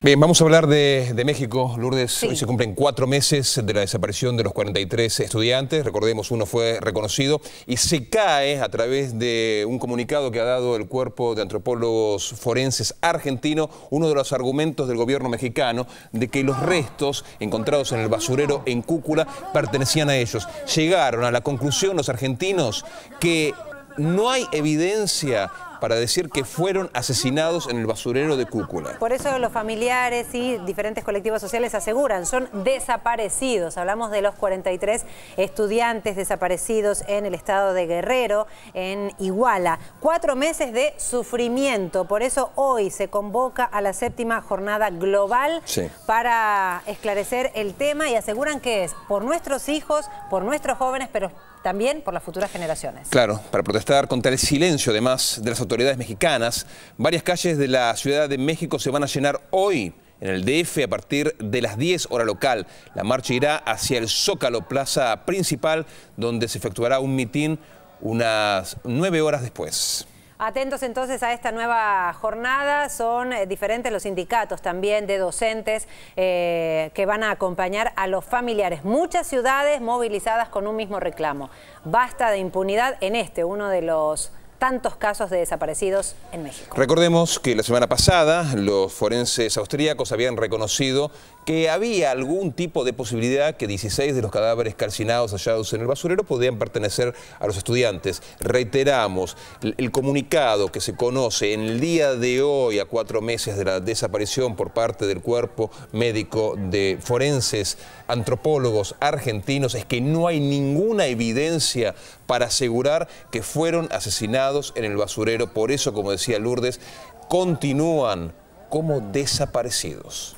Bien, vamos a hablar de, México, Lourdes. Hoy se cumplen cuatro meses de la desaparición de los 43 estudiantes. Recordemos, uno fue reconocido y se cae a través de un comunicado que ha dado el Cuerpo de Antropólogos Forenses Argentino, uno de los argumentos del gobierno mexicano de que los restos encontrados en el basurero en Cúcula pertenecían a ellos. Llegaron a la conclusión los argentinos que no hay evidencia para decir que fueron asesinados en el basurero de Cúcula. Por eso los familiares y diferentes colectivos sociales aseguran, son desaparecidos. Hablamos de los 43 estudiantes desaparecidos en el estado de Guerrero, en Iguala. Cuatro meses de sufrimiento. Por eso hoy se convoca a la séptima jornada global para esclarecer el tema y aseguran que es por nuestros hijos, por nuestros jóvenes, pero también por las futuras generaciones. Claro, para protestar contra el silencio además de las autoridades autoridades mexicanas, varias calles de la Ciudad de México se van a llenar hoy en el DF a partir de las 10 hora local. La marcha irá hacia el Zócalo, plaza principal, donde se efectuará un mitin unas 9 horas después. Atentos entonces a esta nueva jornada, son eh, diferentes los sindicatos también de docentes eh, que van a acompañar a los familiares. Muchas ciudades movilizadas con un mismo reclamo. Basta de impunidad en este, uno de los tantos casos de desaparecidos en México. Recordemos que la semana pasada los forenses austríacos habían reconocido que había algún tipo de posibilidad que 16 de los cadáveres calcinados hallados en el basurero podían pertenecer a los estudiantes. Reiteramos, el comunicado que se conoce en el día de hoy, a cuatro meses de la desaparición por parte del cuerpo médico de forenses, antropólogos argentinos, es que no hay ninguna evidencia para asegurar que fueron asesinados en el basurero. Por eso, como decía Lourdes, continúan como desaparecidos.